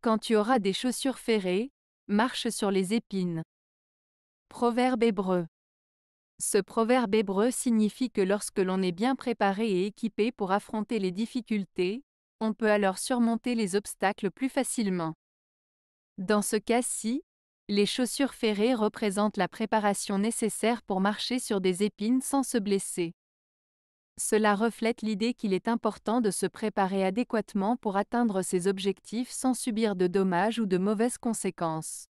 Quand tu auras des chaussures ferrées, marche sur les épines. Proverbe hébreu. Ce proverbe hébreu signifie que lorsque l'on est bien préparé et équipé pour affronter les difficultés, on peut alors surmonter les obstacles plus facilement. Dans ce cas-ci, les chaussures ferrées représentent la préparation nécessaire pour marcher sur des épines sans se blesser. Cela reflète l'idée qu'il est important de se préparer adéquatement pour atteindre ses objectifs sans subir de dommages ou de mauvaises conséquences.